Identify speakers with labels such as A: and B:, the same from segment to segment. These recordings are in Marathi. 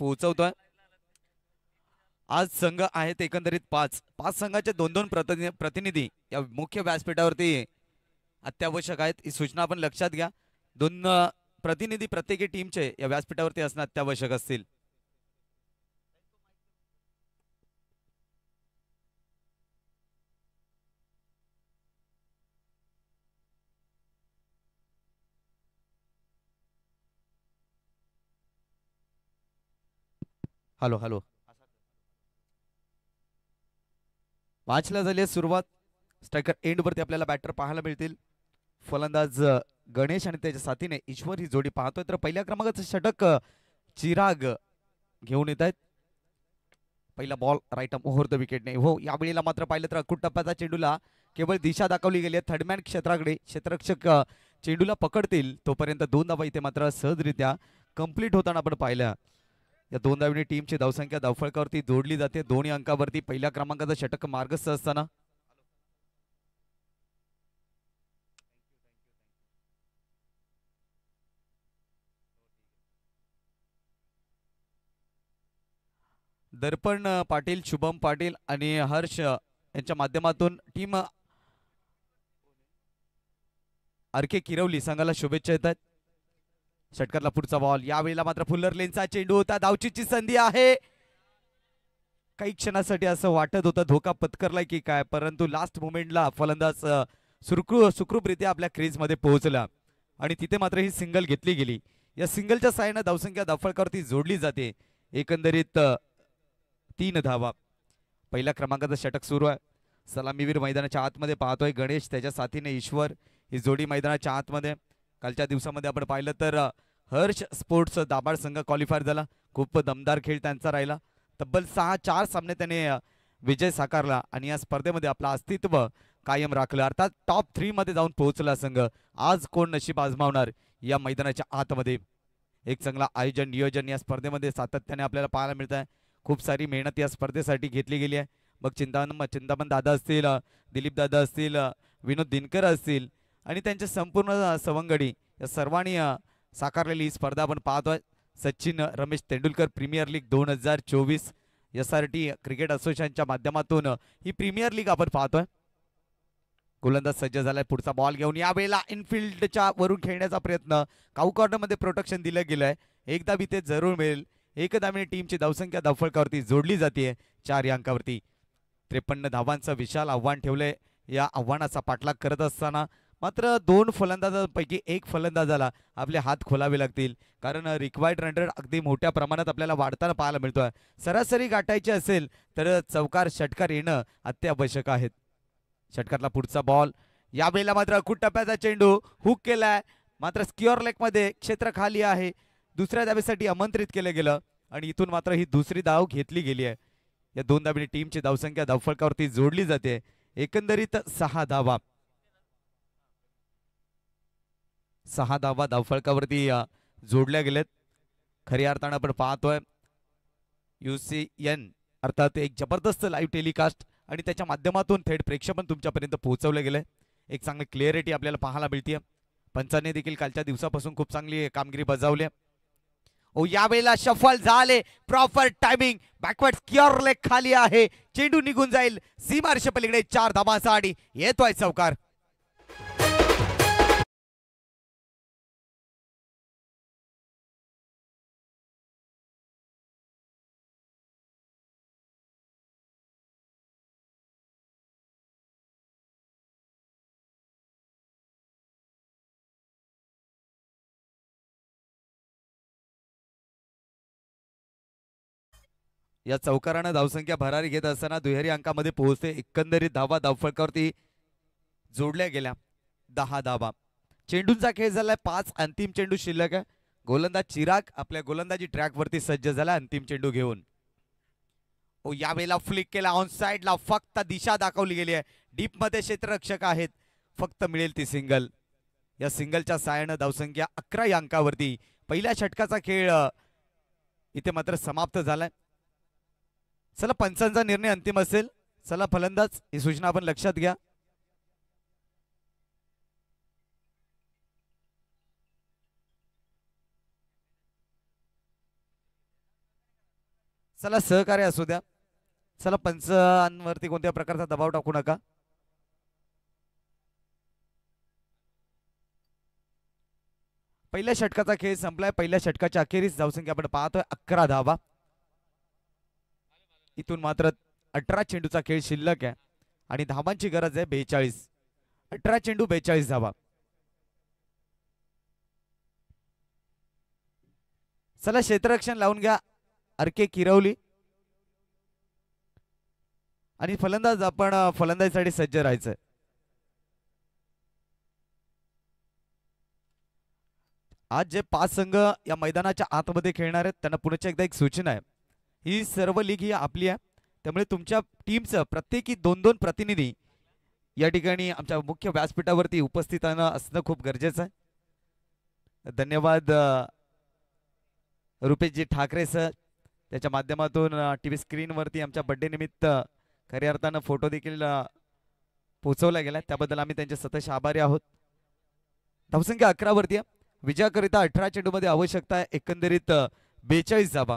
A: पर्यंत आज संघ आहेत एकंदरीत पाच पाच संघाचे दोन दोन प्रतिनिधी या मुख्य व्यासपीठावरती अत्यावश्यक आहेत ही सूचना आपण लक्षात घ्या दोन प्रतिनिधी प्रत्येकी टीमचे या व्यासपीठावरती असणं अत्यावश्यक असतील हॅलो हॅलो ला झाली आहे सुरुवात स्ट्रायकर वरती आपल्याला बॅटर पाहायला मिळतील फलंदाज गणेश आणि त्याच्या साथीने ईश्वर ही जोडी पाहतोय तर पहिल्या क्रमांकाचं षटक चिराग घेऊन येत आहेत पहिला बॉल राईट ओव्हर द विकेटने हो यावेळेला मात्र पाहिलं तर अकुट टप्प्याचा चेंडूला केवळ दिशा दाखवली गेली आहे थर्डमॅन क्षेत्राकडे क्षेत्ररक्षक चेंडूला पकडतील तोपर्यंत दोन धावा इथे मात्र सहजरित्या कम्प्लीट होताना आपण पाहिलं या दोन टीमची धावसंख्या धावफळकावरती जोडली जाते दोन्ही अंकावरती पहिल्या क्रमांकाचा षटक मार्गस्थ असताना दर्पण पाटील शुभम पाटील आणि हर्ष यांच्या माध्यमातून टीम आरके किरवली संघाला शुभेच्छा येतात षटकातला पुढचा बॉल यावेळेला मात्र फुल्लर लेनचा चेंडू होता दावची संधी आहे काही क्षणासाठी असं वाटत होतं धोका पत्करला की काय परंतु लास्ट मुमेंटला फलंदाज सुखरू सुखरूपरित्या आपल्या क्रीजमध्ये पोहोचला आणि तिथे मात्र ही सिंगल घेतली गेली या सिंगलच्या साह्यानं धावसंख्या धाफळकावरती जोडली जाते एकंदरीत तीन धावा पहिल्या क्रमांकाचं षटक सुरू आहे सलामीवीर मैदानाच्या आतमध्ये पाहतोय गणेश त्याच्या साथीने ईश्वर ही जोडी मैदानाच्या आतमध्ये कालच्या दिवसामध्ये आपण पाहिलं तर हर्ष स्पोर्ट्स दाबाळ संघ क्वालिफायर झाला खूप दमदार खेळ त्यांचा राहिला तब्बल सहा चार सामने त्याने विजय साकारला आणि या स्पर्धेमध्ये आपलं अस्तित्व कायम राखलं अर्थात टॉप थ्रीमध्ये जाऊन पोहोचला संघ आज कोण नशीब आजमावणार या मैदानाच्या आतमध्ये एक चांगला आयोजन नियोजन या स्पर्धेमध्ये सातत्याने आपल्याला पाहायला मिळत आहे खूप सारी मेहनत या स्पर्धेसाठी घेतली गेली आहे मग चिंतामन चिंतामन दादा असतील दिलीप दादा असतील विनोद दिनकर असतील आणि त्यांच्या संपूर्ण सवंगडी या सर्वांनी साकारलेली ही स्पर्धा आपण पाहतोय सचिन रमेश तेंडुलकर प्रीमियर लीग दोन हजार चोवीस एस आर टी क्रिकेट असोसिएशनच्या माध्यमातून ही प्रीमियर लीग आपण पाहतोय गोलंदाज सज्ज झालाय पुढचा बॉल घेऊन यावेळेला इनफिल्डच्या वरून खेळण्याचा प्रयत्न काऊ मध्ये प्रोटेक्शन दिलं गेलंय एकदा बी ते जरूर मिळेल एकदा मी टीमची धावसंख्या धावफळकावरती जोडली जाते चार अंकावरती त्रेपन्न धावांचं विशाल आव्हान ठेवलंय या आव्हानाचा पाठलाग करत असताना मात्र दोन फलंदाजांपैकी एक फलंदाजाला आपले हात खोलावे लागतील कारण रिक्वायर्ड रनरेट अगदी मोठ्या प्रमाणात आपल्याला वाढताना पाहायला मिळतो आहे सरासरी गाठायची असेल तर चौकार षटकार येणं अत्यावश्यक आहेत षटकातला पुढचा बॉल यावेळेला मात्र कुठ टप्प्याचा चेंडू हुक केलाय मात्र स्क्युअर लेकमध्ये क्षेत्र खाली आहे दुसऱ्या दावेसाठी आमंत्रित केलं गेलं आणि इथून मात्र ही दुसरी धाव घेतली गेली आहे या दोन दाबीने टीमची धावसंख्या धावफळकावरती जोडली जाते एकंदरीत सहा धावा सहा धावा धावफळकावरती जोडल्या गेल्यात खऱ्या अर्थानं आपण पाहतोय यू सी एन अर्थात एक जबरदस्त लाईव्ह टेलिकास्ट आणि त्याच्या माध्यमातून थेट प्रेक्षक तुमच्यापर्यंत पोहोचवलं गेले एक चांगली क्लिअरिटी आपल्याला पाहायला मिळते पंचाने देखील कालच्या दिवसापासून खूप चांगली कामगिरी बजावली ओ यावेळेला शफल झाले proper timing backward square leg खाली आहे चेंडू निघून जाईल सीमार्श
B: पलीकडे चार धाबासाठी येतोय चौकार या चौकारानं धावसंख्या भरारी घेत असताना दुहेरी अंकामध्ये पोहोचते एकंदरीत
A: धावा धावफळकावरती जोडल्या गेल्या दहा धावा चेंडूंचा खेळ झालाय पाच अंतिम चेंडू शिल्लक आहे गोलंदाज चिराग आपल्या गोलंदाजी ट्रॅकवरती सज्ज झाला अंतिम चेंडू घेऊन ओ यावेळेला फ्लिक केला ऑन साईडला फक्त दिशा दाखवली गेली आहे डीप मध्ये क्षेत्ररक्षक आहेत फक्त मिळेल ती सिंगल या सिंगलच्या साहाय्यानं धावसंख्या अकरा या अंकावरती पहिल्या षटकाचा खेळ इथे मात्र समाप्त झालाय चला पंचांचा निर्णय अंतिम असेल चला फलंदाज ही सूचना आपण लक्षात घ्या चला सहकार्य असू द्या चला पंचांवरती कोणत्या प्रकारचा दबाव टाकू नका पहिल्या षटकाचा खेळ संपलाय पहिल्या षटकाच्या अखेरीस धावसंख्या आपण पाहतोय अकरा धावा इथून मात्र अठरा चेंडूचा खेळ शिल्लक आहे आणि धाबांची गरज आहे बेचाळीस अठरा चेंडू बेचाळीस धावा चला क्षेत्ररक्षण लावून घ्या अर्के किरवली आणि फलंदाज आपण फलंदाजीसाठी सज्ज राहायचं आज जे पाच संघ या मैदानाच्या आतमध्ये खेळणार आहेत त्यांना पुण्याच्या एकदा एक सूचना आहे ही सर्व लीग ही आपली आहे त्यामुळे तुमच्या टीमचं प्रत्येकी दोन दोन प्रतिनिधी या ठिकाणी आमच्या मुख्य व्यासपीठावरती उपस्थितानं असणं खूप गरजेचं आहे धन्यवाद रुपेशजी ठाकरे सर त्याच्या माध्यमातून टी व्ही स्क्रीनवरती आमच्या बड्डेनिमित्त खऱ्या अर्थानं फोटो देखील पोचवला गेला त्याबद्दल आम्ही त्यांचे सतश आभारी आहोत धावसंख्या अकरावरती विजयाकरिता अठरा चेंडूमध्ये आवश्यकता एकंदरीत बेचाळीस जाबा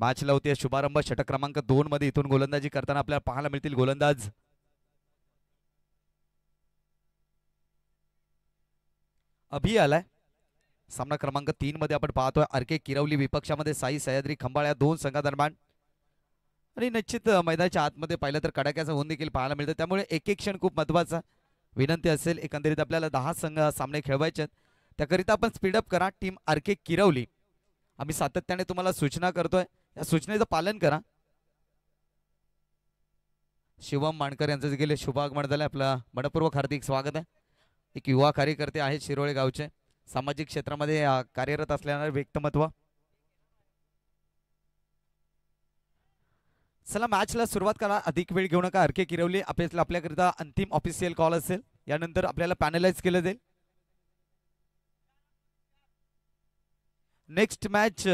A: मॅच लावते शुभारंभ षटक क्रमांक दोन मध्ये इथून गोलंदाजी करताना आपल्याला पाहायला मिळतील गोलंदाज अभी आलाय सामना क्रमांक तीन मध्ये आपण पाहतोय आरके किरवली विपक्षामध्ये साई सह्याद्री खंबाळ या दोन संघादरम्यान आणि निश्चित मैदानाच्या आतमध्ये पाहिलं तर कडाक्याचा होऊन देखील पाहायला मिळतं त्यामुळे एक एक क्षण खूप महत्वाचा विनंती असेल एकंदरीत आपल्याला दहा संघ सामने खेळवायचे त्याकरिता आपण स्पीडअप करा टीम आरके किरवली आम्ही सातत्याने तुम्हाला सूचना करतोय या सूचनेचं पालन करा शिवम माणकर यांचं जे गेले शुभागमन झालं आपलं मनपूर्वक हार्दिक स्वागत आहे एक युवा कार्यकर्ते आहेत शिरोळे गावचे सामाजिक क्षेत्रामध्ये कार्यरत असल्यानं व्यक्तमत्व चला मॅचला सुरुवात करा अधिक वेळ घेऊ नका हरके किरवली आपल्या आपल्याकरिता अंतिम ऑफिशियल कॉल असेल यानंतर आपल्याला पॅनलाइज केलं जाईल next match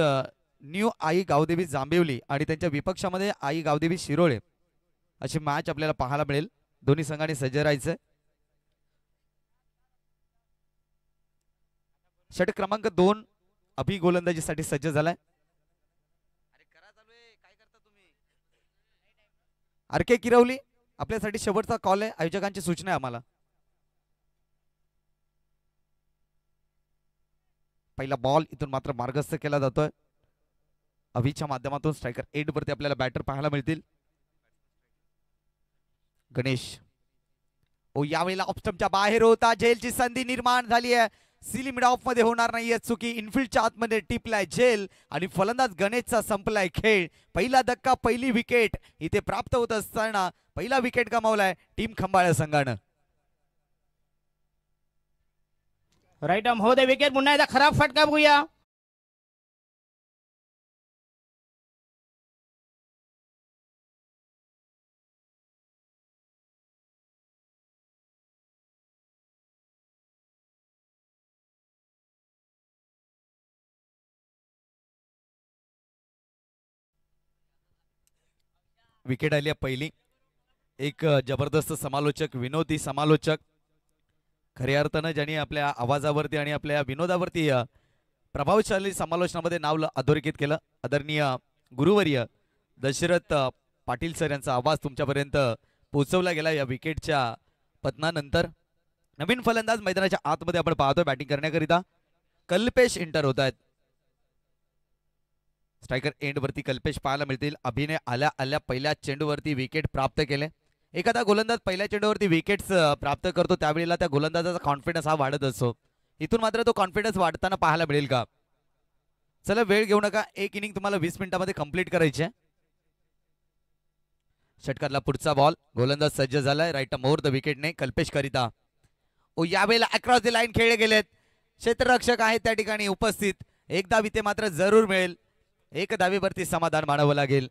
A: new Aai Gavdevi Jambivli आणि त्यांच्या विपक्षामध्ये आई गावदेवी शिरोळे अशी मॅच आपल्याला पाहायला मिळेल दोन्ही संघाने सज्ज राहायचं षट क्रमांक दोन अभि गोलंदाजीसाठी सज्ज झालाय आर के किरवली आपल्यासाठी शेवटचा कॉल आहे आयोजकांची सूचना आहे आम्हाला पहिला बॉल इथून मात्र मार्गस्थ केला जातोय अभिच्या माध्यमातून स्ट्रायकर एट वरती आपल्याला बॅटर पाहायला मिळतील गणेश ओ यावेळेला ऑप्स्टमच्या बाहेर होता झेलची संधी निर्माण झाली आहे सिलिमिड ऑफ मध्ये होणार नाहीये चुकी इनफिल्डच्या आतमध्ये टिपलाय झेल आणि फलंदाज गणेशचा संपलाय खेळ पहिला धक्का पहिली विकेट इथे प्राप्त होत असताना पहिला विकेट गमावलाय टीम खंबाळ्या
B: संघानं राईट हो दे विकेट पुन्हा एकदा खराब फटका बघूया विकेट आली आहे पहिली एक जबरदस्त समालोचक
A: विनोदी समालोचक खऱ्या अर्थानं ज्यांनी आपल्या आवाजावरती आणि आपल्या विनोदावरती प्रभावशाली समालोचनामध्ये नाव अधोरेखित केलं आदरणीय गुरुवर्य दशरथ पाटील सर यांचा आवाज तुमच्यापर्यंत पोहोचवला गेला या विकेटच्या पतनानंतर नवीन फलंदाज मैदानाच्या आतमध्ये आपण पाहतोय बॅटिंग करण्याकरिता कल्पेश इंटर होत आहेत एंड वरती कल्पेश पाहायला मिळतील अभिनय आल्या आल्या पहिल्या चेंडूवरती विकेट प्राप्त केले एखादा गोलंदाज पहिल्या चेंडूवरती विकेट्स प्राप्त करतो त्यावेळेला त्या गोलंदाजाचा कॉन्फिडन्स हा वाढत असतो इथून मात्र तो कॉन्फिडन्स वाढताना पाहायला मिळेल का चला वेळ घेऊ नका एक इनिंग तुम्हाला वीस मिनिटामध्ये कंप्लीट करायची आहे पुढचा बॉल गोलंदाज सज्ज झालाय राईट मोर द विकेट नाही कल्पेश करिता ओ यावेळेला अक्रॉस द लाईन खेळले गेलेत क्षेत्ररक्षक आहेत त्या ठिकाणी उपस्थित एकदा विते मात्र जरूर मिळेल एक दावीवरती समाधान मानावं लागेल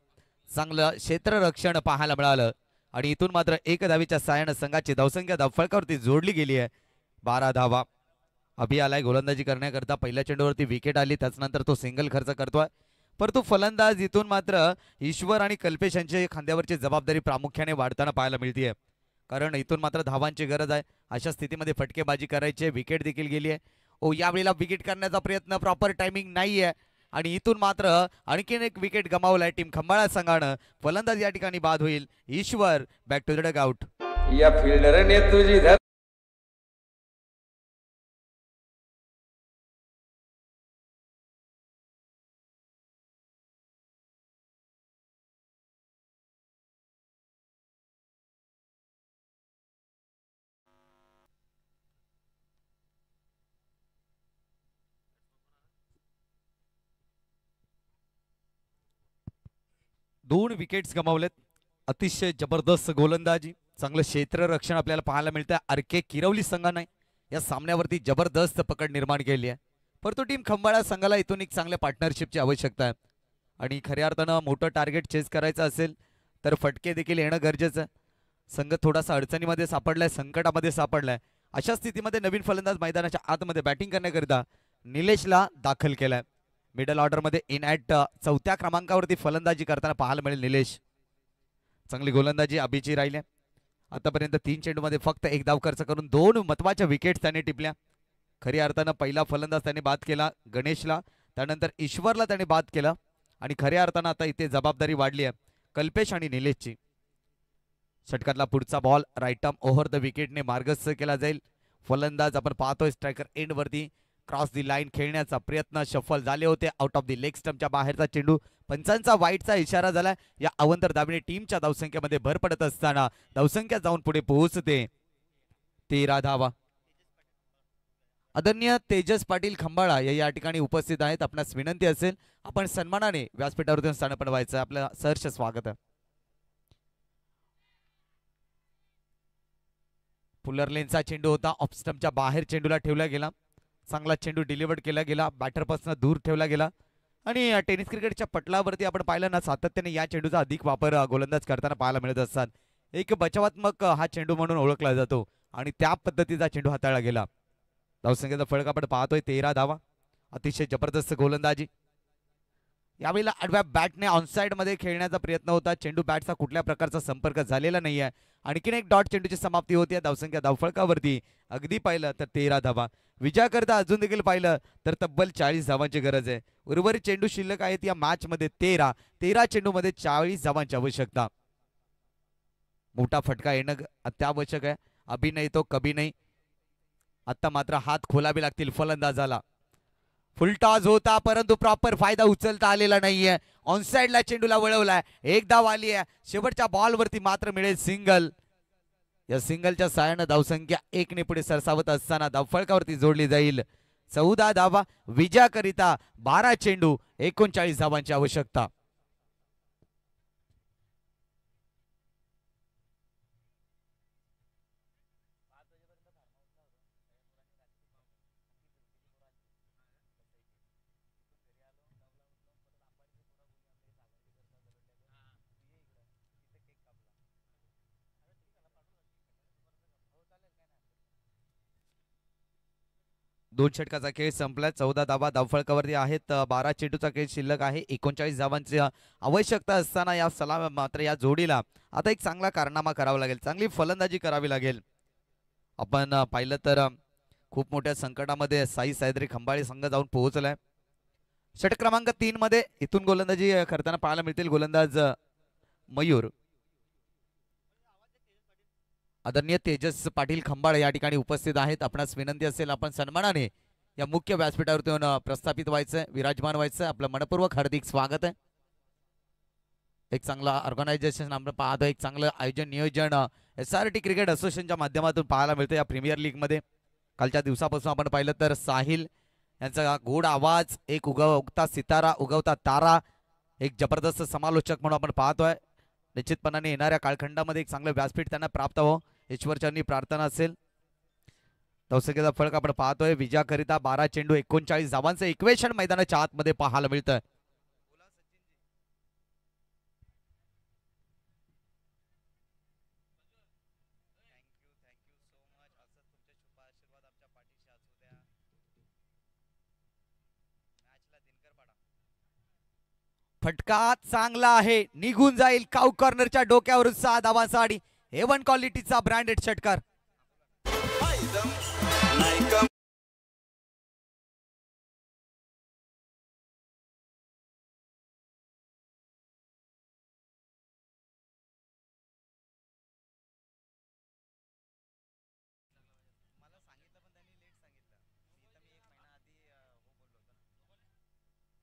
A: चांगलं क्षेत्ररक्षण पाहायला मिळालं आणि इथून मात्र एक दावीच्या सायन संघाची धावसंख्या धावफलकावरती जोडली गेली आहे बारा धावा अभी आलाय गोलंदाजी करण्याकरता पहिल्या चेंडूवरती विकेट आली त्याचनंतर तो सिंगल खर्च करतोय परंतु फलंदाज इथून मात्र ईश्वर आणि कल्पेश यांची खांद्यावरची जबाबदारी प्रामुख्याने वाढताना पाहायला मिळतीये कारण इथून मात्र धावांची गरज आहे अशा स्थितीमध्ये फटकेबाजी करायची विकेट देखील गेली आहे ओ यावेळेला विकेट करण्याचा प्रयत्न प्रॉपर टायमिंग नाही आहे आणि इथून मात्र आणखीन एक विकेट गमावलाय टीम खंबाळा संघानं फलंदाज या ठिकाणी बाद होईल Ishwar back to the out
B: या फिल्डरने तुझी
A: दोन विकेट्स गमावलेत अतिशय जबरदस्त गोलंदाजी चांगलं क्षेत्ररक्षण आपल्याला पाहायला मिळतं आर के किरवली संघाने या सामन्यावरती जबरदस्त पकड निर्माण केली आहे परंतु टीम खंबाळा संघाला इथून एक चांगल्या पार्टनरशिपची आवश्यकता आहे आणि खऱ्या अर्थानं मोठं टार्गेट चेस करायचं असेल तर फटके देखील येणं गरजेचं आहे संघ थोडासा अडचणीमध्ये सापडलाय संकटामध्ये सापडलाय अशा स्थितीमध्ये नवीन फलंदाज मैदानाच्या आतमध्ये बॅटिंग करण्याकरिता निलेशला दाखल केलाय मिडल ऑर्डर मध्ये इन ॲट चौथ्या क्रमांकावरती फलंदाजी करताना पाहायला मिळेल निलेश चांगली गोलंदाजी अभिची राहिली आतापर्यंत तीन मध्ये फक्त एक धाव खर्च करून दोन महत्वाच्या विकेट्स त्याने टिपल्या खरी अर्थानं पहिला फलंदाज त्याने बाद केला गणेशला त्यानंतर ईश्वरला त्याने बाद केला आणि खऱ्या अर्थानं आता इथे जबाबदारी वाढली आहे कल्पेश आणि निलेशची षटकातला पुढचा ball right term over the विकेटने मार्गस्थ केला जाईल फलंदाज आपण पाहतोय स्ट्रायकर वरती क्रॉस दी लाईन खेळण्याचा प्रयत्न सफल झाले होते आउट ऑफ दी लेग स्टम्पच्या बाहेरचा चेंडू पंचांचा वाईटचा इशारा झाला या अवंतर दाबिने टीमच्या धावसंख्येमध्ये भर पडत असताना धावसंख्या जाऊन पुढे पोहोचते तेरा धावा अदन्य तेजस पाटील खंबाळा या या ठिकाणी उपस्थित आहेत आपणास विनंती असेल आपण सन्मानाने व्यासपीठावरती स्थान पडवायचं आपलं सहर्ष स्वागत आहे पुलर लेनचा चेंडू होता ऑफ स्टम्पच्या बाहेर चेंडूला ठेवला गेला चांगला चेंडू डिलिव्हर्ड केला गेला बॅटरपासून दूर ठेवला गेला आणि टेनिस क्रिकेटच्या पटलावरती आपण पाहिलं ना सातत्याने या चेंडूचा अधिक वापर गोलंदाज करताना पाहायला मिळत असतात एक बचावात्मक हा चेंडू म्हणून ओळखला जातो आणि त्या पद्धतीचा चेंडू हाताळला गेला धावसंख्येचा फळक आपण पाहतोय तेरा धावा अतिशय जबरदस्त गोलंदाजी यावेळेला आडव्या बॅटने मध्ये खेळण्याचा प्रयत्न होता चेंडू बॅटचा कुठल्या प्रकारचा संपर्क झालेला नाही आहे आणखीन एक डॉट चेंडूची समाप्ती होती या धावसंख्या धावफळकावरती अगदी पाहिलं तर तेरा धावा करता अजून देखील पाहिलं तर तब्बल चाळीस धावांची गरज आहे उर्वरित चेंडू शिल्लक आहेत या मॅचमध्ये तेरा तेरा चेंडूमध्ये चाळीस धावांची आवश्यकता मोठा फटका येणं अत्यावश्यक आहे अभि नाही तो कभी नाही आत्ता मात्र हात खोलावे लागतील फलंदाजाला टॉस होता परंतु प्रॉपर फायदा उचलता आलेला नाहीये ऑनसाईडला चेंडूला वळवलाय एक धाव आली आहे शेवटच्या बॉलवरती मात्र मिळेल सिंगल या सिंगलच्या सहाय्यानं धावसंख्या ने पुढे सरसावत असताना धावफळकावरती जोडली जाईल चौदा धावा विजयाकरिता बारा चेंडू एकोणचाळीस धावांची आवश्यकता दोन षटकाचा खेळ संपलाय चौदा धावा धावफळकावरती आहेत बारा चेंडूचा खेळ शिल्लक आहे एकोणचाळीस धावांची आवश्यकता असताना या सलाम मात्र या जोडीला आता एक चांगला कारनामा करावा लागेल चांगली फलंदाजी करावी लागेल आपण पाहिलं तर खूप मोठ्या संकटामध्ये साई सायद्री खंबाळी संघ जाऊन पोहोचलाय षटक क्रमांक तीन मध्ये इथून गोलंदाजी करताना पाहायला मिळतील गोलंदाज मयूर आदरणीय तेजस पाटील खंबाळ या ठिकाणी उपस्थित आहेत आपणास विनंती असेल आपण सन्मानाने या मुख्य व्यासपीठावरती येऊन प्रस्थापित व्हायचं विराजमान व्हायचं आपलं मनपूर्वक हार्दिक स्वागत आहे एक चांगलं ऑर्गनायझेशन आपण पाहतो एक चांगलं आयोजन नियोजन एस आर टी क्रिकेट असोसिएशनच्या माध्यमातून पाहायला मिळतं या प्रीमियर लीगमध्ये कालच्या दिवसापासून आपण पाहिलं तर साहिल यांचा गोड आवाज एक उगवता सितारा उगवता तारा एक जबरदस्त समालोचक म्हणून आपण पाहतोय निश्चितपणाने येणाऱ्या कालखंडामध्ये एक चांगलं व्यासपीठ त्यांना प्राप्त हो ईश्वरचरणी प्रार्थना असेल दौसंख्येचा फळक आपण पाहतोय विजयाकरिता बारा चेंडू एकोणचाळीस धावांचं इक्वेशन मैदानाच्या आतमध्ये पाहायला मिळतं फटका चांगला आहे निघून जाईल काउ कॉर्नरच्या डोक्यावरून सहा धावा साडी वन क्वालिटीचा ब्रँडेड षटकार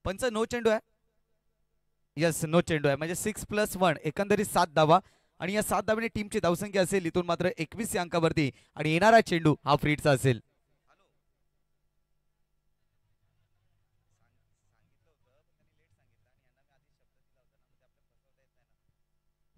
A: पंच नो चेंडू आहे यस नो चेंडू आहे म्हणजे सिक्स प्लस वन एकंदरीत सात धावा आणि या सात धाव्याने टीमची धावसंख्या असेल इथून मात्र एकवीस अंकावरती आणि येणारा चेंडू हा फ्रीडचा असेल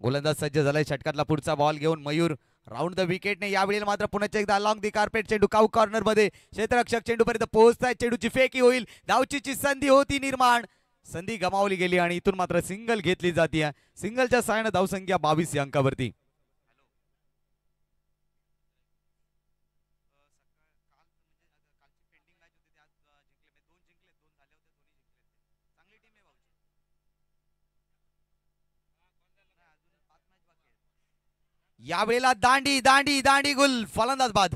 A: गोलंदाज सज्ज झालाय षटकातला पुढचा बॉल घेऊन मयूर राऊंड द विकेटने यावेळी मात्र पुन्हा एकदा लॉंग दी कार्पेट चेंडू काऊ कॉर्नर मध्ये क्षेत्ररक्षक चेंडूपर्यंत पोहोचताय चेंडूची फेकी होईल धावची संधी होती निर्माण संधी गमावली गेली आणि इथून मात्र सिंगल घेतली जाते सिंगलच्या सायन धावसंख्या बावीस या अंकावरती यावेळेला दांडी दांडी दांडी गुल फलंदाज बाद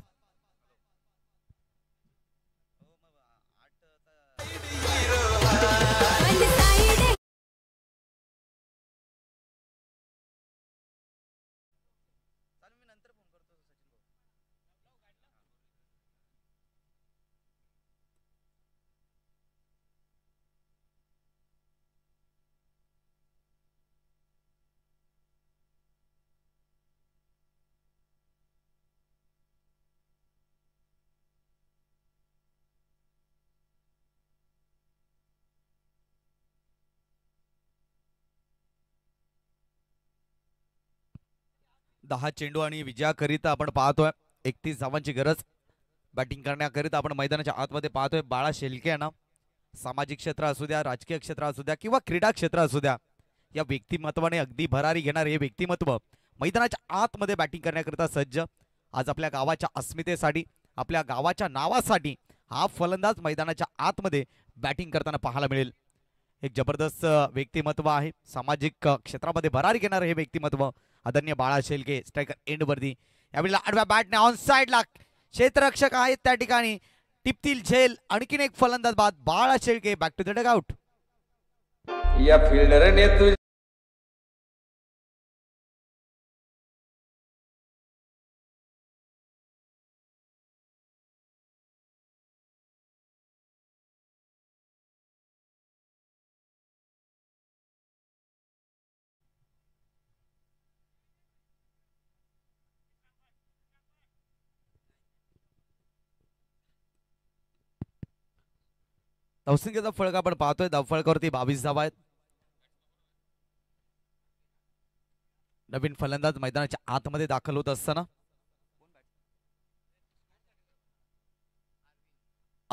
A: दहा चेंडू आणि विजयाकरिता आपण पाहतोय एकतीस धावांची गरज बॅटिंग करण्याकरिता आपण मैदानाच्या आतमध्ये पाहतोय बाळा शेलके यांना सामाजिक क्षेत्र असू द्या राजकीय क्षेत्र असू द्या किंवा क्रीडा क्षेत्र असू द्या या व्यक्तिमत्वाने अगदी भरारी घेणार हे व्यक्तिमत्व मैदानाच्या आतमध्ये बॅटिंग करण्याकरिता सज्ज आज आपल्या गावाच्या अस्मितेसाठी आपल्या गावाच्या नावासाठी हा फलंदाज मैदानाच्या आतमध्ये बॅटिंग करताना पाहायला मिळेल एक जबरदस्त व्यक्तिमत्व आहे सामाजिक क्षेत्रामध्ये भरारी घेणारं हे व्यक्तिमत्व आदरणीय बाळा शेलके स्ट्रायकर वरती यावेळी आडव्या बॅटने ऑन साईडला क्षेत्ररक्षक आहेत त्या ठिकाणी टिपतील झेल आणखीन एक फलंदाज बाद
B: Bala Shelke back to the out या फिल्डरने
A: धावसंख्येचा फळक आपण पाहतोय धावफळकावरती बावीस धावा आहेत नवीन फलंदाज मैदानाच्या आतमध्ये दाखल होत असताना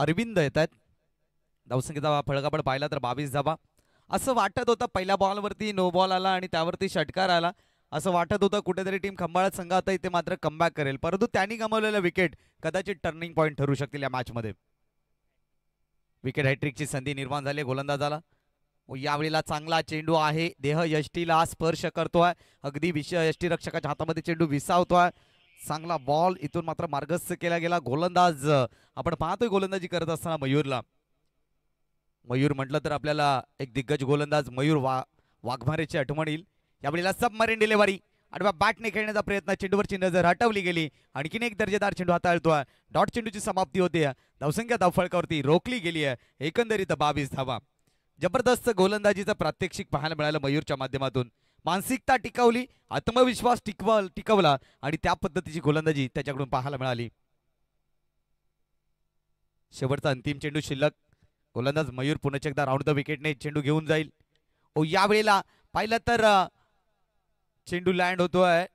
A: अरविंद येत आहेत धावसंख्येचा फळक आपण पाहिला तर बावीस धावा असं वाटत होतं पहिल्या बॉलवरती नो बॉल आला आणि त्यावरती षटकार आला असं वाटत होतं कुठेतरी टीम खंबाळत संघ आता इथे मात्र कमबॅक करेल परंतु त्यांनी गमावलेलं विकेट कदाचित टर्निंग पॉईंट ठरू शकतील या मॅचमध्ये विकेट हॅट्रिकची संधी निर्माण झाली गोलंदाजाला यावेळीला चांगला चेंडू आहे देह यष्टीला स्पर्श करतोय अगदी विषय रक्षकाच्या हातामध्ये चेंडू विसावतोय चांगला बॉल इथून मात्र मार्गस्थ केला गेला गोलंदाज आपण पाहतोय गोलंदाजी करत असताना मयूरला मयूर म्हटलं तर आपल्याला एक दिग्गज गोलंदाज मयूर वा वाघमारेची आठवण येईल यावेळेला सबमरीन डिलेव्हरी आडवा बॅटने खेळण्याचा प्रयत्न चेंडूवरची नजर हटवली गेली आणखीन एक दर्जेदार चेंडू हाताळतो डॉट चेंडूची समाप्ती होते धावसंख्या धावफळकावरती रोखली गेली आहे एकंदरीत बावीस धावा जबरदस्त गोलंदाजीचं प्रात्यक्षिक पाहायला मिळालं मयूरच्या माध्यमातून मानसिकता टिकवली आत्मविश्वास टिकवल टिकवला आणि त्या पद्धतीची गोलंदाजी त्याच्याकडून पाहायला मिळाली शेवटचा अंतिम चेंडू शिल्लक गोलंदाज मयूर पुनश्च एकदा राऊंड द विकेटने चेंडू घेऊन जाईल ओ यावेळेला पाहिलं तर चेंडू लँड होतोय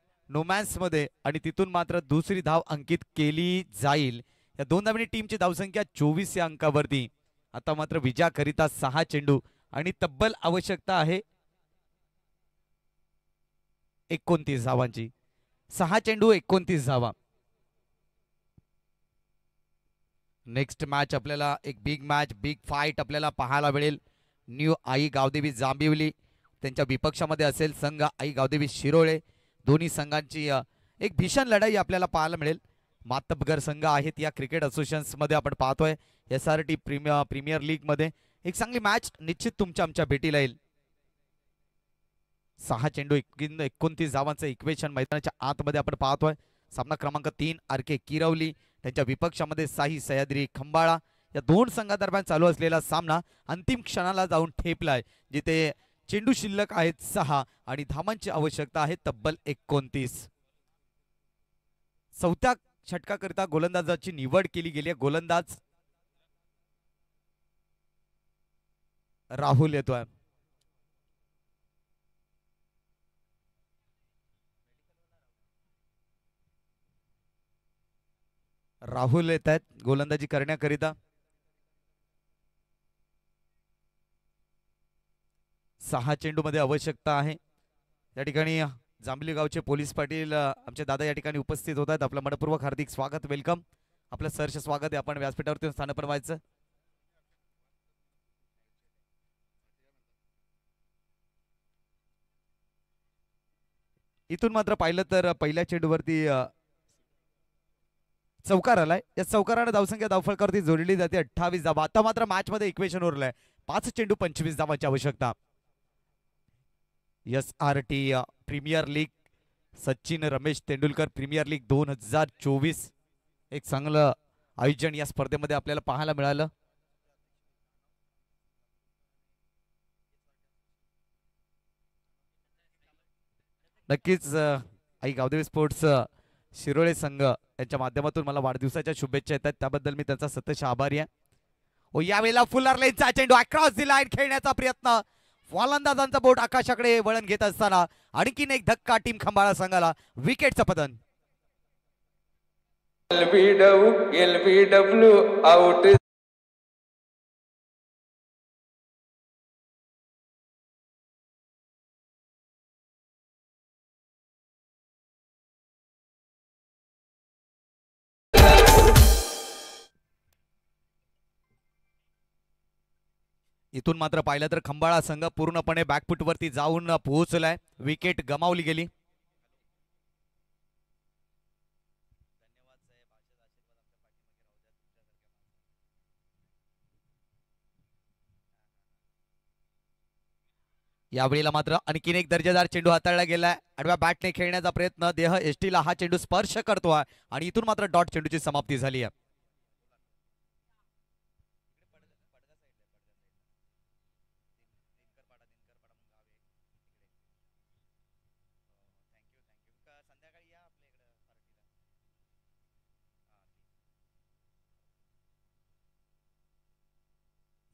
A: मध्ये आणि तिथून मात्र दुसरी धाव अंकित केली जाईल या दोन धावणी टीमची धावसंख्या चोवीस या अंकावरती आता मात्र करिता सहा चेंडू आणि तब्बल आवश्यकता आहे एकोणतीस धावांची सहा चेंडू एकोणतीस धावा नेक्स्ट मॅच आपल्याला एक बिग मॅच बिग फाईट आपल्याला पाहायला मिळेल न्यू आई गावदेवी जांबिवली त्यांच्या विपक्षामध्ये असेल संघ आई गावदेवी शिरोळे दोन्ही संघांची एक भीषण लढाई आपल्याला पाहायला मिळेल मातबगर संघ आहेत या क्रिकेट असोसिएशन्समध्ये आपण पाहतोय S R T premier premier लीगमध्ये एक चांगली मॅच निश्चित तुमच्या आमच्या भेटीला येईल सहा चेंडू एकोणतीस धावांचं इक्वेशन मैदानाच्या आतमध्ये आपण पाहतोय सामना क्रमांक तीन आर के किरवली त्यांच्या विपक्षामध्ये साई सह्याद्री खंबाळा या दोन संघादरम्यान चालू असलेला सामना अंतिम क्षणाला जाऊन ठेपलाय जिथे चेंडू शिल्लक आहेत सहा आणि धामांची आवश्यकता आहे तब्बल एकोणतीस चौथ्या षटकाकरिता गोलंदाजाची निवड केली गेली आहे गोलंदाज राहुल येतोय राहुल येत आहेत गोलंदाजी करण्याकरिता सहा मध्ये आवश्यकता आहे या ठिकाणी जांभली गावचे पोलीस पाटील आमचे दादा या ठिकाणी उपस्थित होत आहेत आपलं मनपूर्वक हार्दिक स्वागत वेलकम आपलं सहर्ष स्वागत आहे आपण व्यासपीठावरती स्थान परवायचं इथून मात्र पाहिलं तर पहिल्या चेंडूवरती चौकार आलाय या चौकारानं धावसंख्या धावफळकावरती जोडली जाते अठ्ठावीस धावा आता मात्र मॅच मध्ये इक्वेशन उरलाय पाच चेंडू पंचवीस धावांची आवश्यकता S R T premier league Sachin Ramesh Tendulkar premier league दोन हजार चोवीस एक चांगलं आयोजन या स्पर्धेमध्ये आपल्याला पाहायला मिळालं नक्कीच uh, Aai Gavdevi sports uh, Shirole संघ यांच्या माध्यमातून मला वाढदिवसाच्या शुभेच्छा येतात त्याबद्दल मी त्यांचा सतश आभारी आहे ओ यावेळेला फुलारलाईनचा चेंडू अक्रॉस दिला लाईट खेळण्याचा प्रयत्न फलंदाजांचा बोट आकाशाकडे वळण घेत असताना आणखीन एक धक्का टीम खंबाळा संघाला विकेटचं पतन आउट इथून मात्र पाहिलं तर खंबाळा संघ पूर्णपणे बॅकफुटवरती जाऊन पोहोचलाय विकेट गमावली गेली यावेळेला मात्र आणखीन एक दर्जेदार चेंडू हाताळला गेलाय आडव्या बॅटने खेळण्याचा प्रयत्न देह एसटीला हा चेंडू स्पर्श करतो आणि इथून मात्र डॉट चेंडूची समाप्ती झाली आहे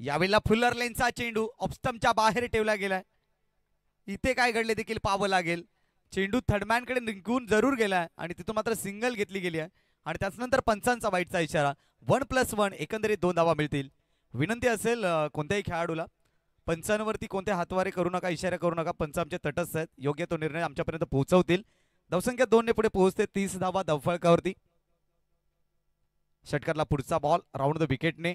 A: यावेळेला फुलर लेनचा चेंडू ऑप्स्टमच्या बाहेर ठेवला गेलाय इथे काय घडले देखील पाहावं लागेल चेंडू कडे निघून जरूर गेलाय आणि तिथून मात्र सिंगल घेतली गेली आहे आणि त्याचनंतर पंचांचा वाईटचा इशारा वन प्लस वन एकंदरीत दोन धावा मिळतील विनंती असेल कोणत्याही खेळाडूला पंचांवरती कोणते हातवारे करू नका इशारा करू नका पंच आमचे तटस्थ आहेत योग्य तो निर्णय आमच्यापर्यंत पोहोचवतील धावसंख्या दोनने पुढे पोहोचते तीस धावा धावफळकावरती षटकातला पुढचा बॉल राऊंड द विकेटने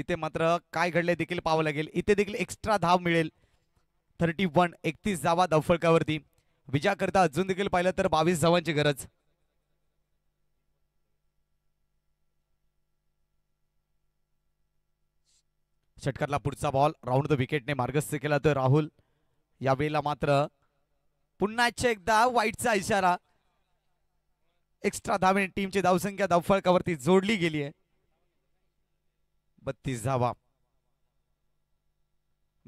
A: इथे मात्र काय घडले देखील पाहावं लागेल इथे देखील एक्स्ट्रा धाव मिळेल थर्टी वन एकतीस धावा धावफळकावरती करता अजून देखील पाहिलं तर बावीस धावांची गरज षटकातला पुढचा बॉल राऊंड द विकेटने मार्गस्थ केला तर राहुल या वेळेला मात्र पुन्हा एकदा वाईटचा इशारा एक्स्ट्रा धावे टीमची धावसंख्या धावफळकावरती जोडली गेली आहे बत्तीस धावा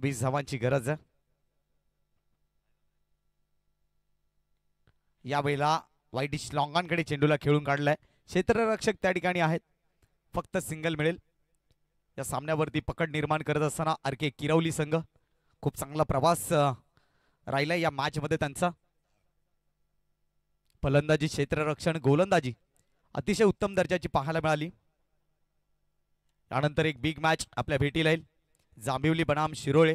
A: वीस धावांची गरज आहे यावेळेला वाईटिश लॉंगांकडे चेंडूला खेळून काढलाय क्षेत्ररक्षक त्या ठिकाणी आहेत फक्त सिंगल मिळेल या सामन्यावरती पकड निर्माण करत असताना आर के किरवली संघ खूप चांगला प्रवास राहिलाय या मॅच मध्ये त्यांचा फलंदाजी क्षेत्ररक्षण गोलंदाजी अतिशय उत्तम दर्जाची पाहायला मिळाली त्यानंतर एक बिग मॅच आपल्या भेटीला येईल जांभिवली बनाम शिरोळे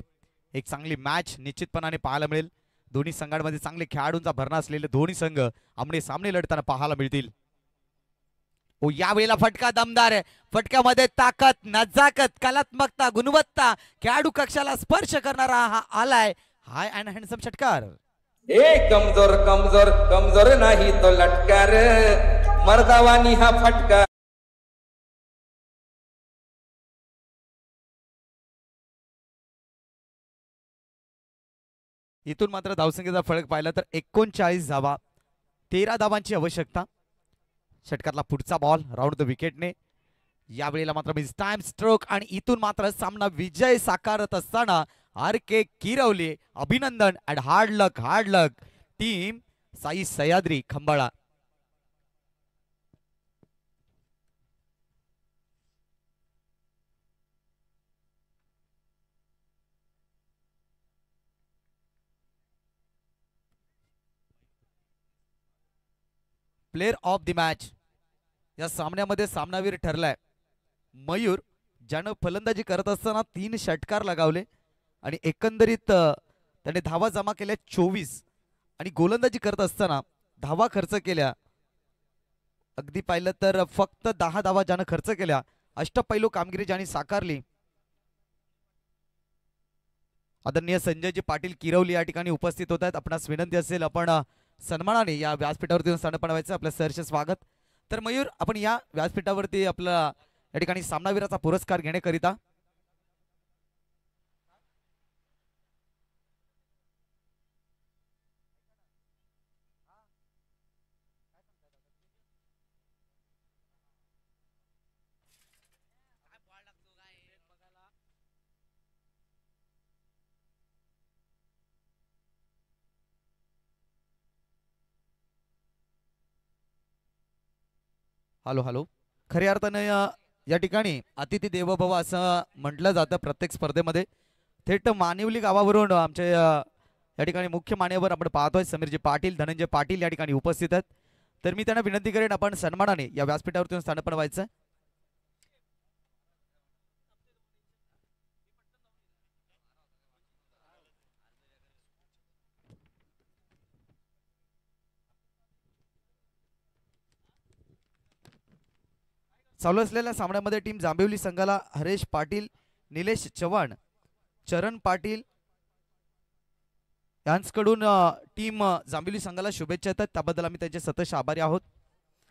A: एक चांगली मॅच निश्चितपणाने पाहायला मिळेल दोन्ही संघांमध्ये चांगले खेळाडूंचा भरणा असलेले दोन्ही संघ आमने सामने लढताना पाहायला मिळतील ओ यावेळेला फटका दमदार आहे फटक्यामध्ये ताकद नजाकत कलात्मकता गुणवत्ता खेळाडू कक्षाला स्पर्श करणारा हा आलाय हाय अँड हँडसम षटकार
B: ए कमजोर कमजोर कमजोर नाही तो लटकार मर्दावानी हा फटका इथून मात्र
A: धावसंख्येचा फरक पाहिला तर एकोणचाळीस धावा तेरा धावांची आवश्यकता षटकातला पुढचा बॉल राऊंड द विकेटने यावेळेला मात्र मिस टाइम स्ट्रोक आणि इथून मात्र सामना विजय साकारत असताना आर के किरवले अभिनंदन and hard luck hard luck team Sai Sahyadri Khambala player of the match या सामन्यामध्ये सामनावीर ठरलाय मयूर ज्यानं फलंदाजी करत असताना तीन षटकार लगावले आणि एकंदरीत त्याने धावा जमा केल्या चोवीस आणि गोलंदाजी करत असताना धावा खर्च केल्या अगदी पाहिलं तर फक्त दहा धावा ज्यानं खर्च केल्या अष्टपैलू कामगिरी ज्याने साकारली आदरणीय संजयजी पाटील किरवली या ठिकाणी उपस्थित होत आहेत आपणास विनंती असेल आपण सन्मानाने या व्यासपीठावरती येऊन व्हायचं पडवायचं आपलं सरचे स्वागत तर मयूर आपण या व्यासपीठावरती आपला या ठिकाणी सामनावीराचा पुरस्कार घेण्याकरिता हॅलो हॅलो खऱ्या अर्थानं या ठिकाणी अतिथी देवभव असं म्हटलं जातं प्रत्येक स्पर्धेमध्ये थेट मानिवली गावावरून आमच्या या ठिकाणी मुख्य मान्यवर आपण पाहतोय समीरजी पाटील धनंजय पाटील या ठिकाणी उपस्थित आहेत तर मी त्यांना विनंती करेन आपण सन्मानाने या व्यासपीठावरती स्थानपण व्हायचं चालू असलेल्या सामन्यामध्ये टीम जांभिवली संघाला हरेश पाटील निलेश चव्हाण चरण पाटील यांचकडून टीम जांभिवली संघाला शुभेच्छा येतात त्याबद्दल आम्ही त्यांचे सतश आभारी आहोत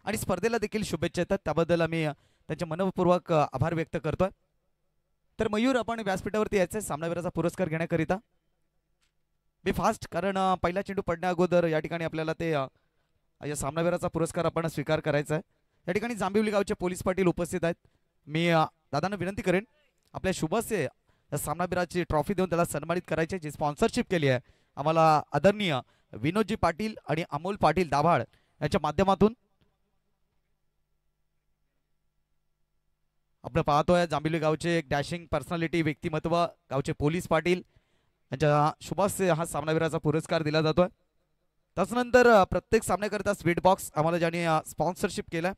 A: आणि स्पर्धेला देखील शुभेच्छा येतात त्याबद्दल आम्ही त्यांचे मनपूर्वक आभार व्यक्त करतोय तर मयूर आपण व्यासपीठावरती यायचं सामनावीराचा पुरस्कार घेण्याकरिता मी फास्ट कारण पहिला चेंडू पडण्या अगोदर या ठिकाणी आपल्याला ते या सामनावीराचा पुरस्कार आपण स्वीकार करायचा आहे या ठिकाणी जांबिवली गावचे पोलीस पाटील उपस्थित आहेत मी दादांना विनंती करेन आपल्या शुभस्य सामनावीराची ट्रॉफी देऊन त्याला सन्मानित करायची जी स्पॉन्सरशिप केली आहे आम्हाला आदरणीय विनोदजी पाटील आणि अमोल पाटील दाभाड यांच्या माध्यमातून आपण पाहतोय जांबिवली गावचे एक डॅशिंग पर्सनॅलिटी व्यक्तिमत्व गावचे पोलीस पाटील यांच्या शुभास हा सामनावीराचा पुरस्कार दिला
B: जातोय त्याचनंतर प्रत्येक सामन्याकरिता स्वीट बॉक्स आम्हाला ज्याने स्पॉन्सरशिप केलं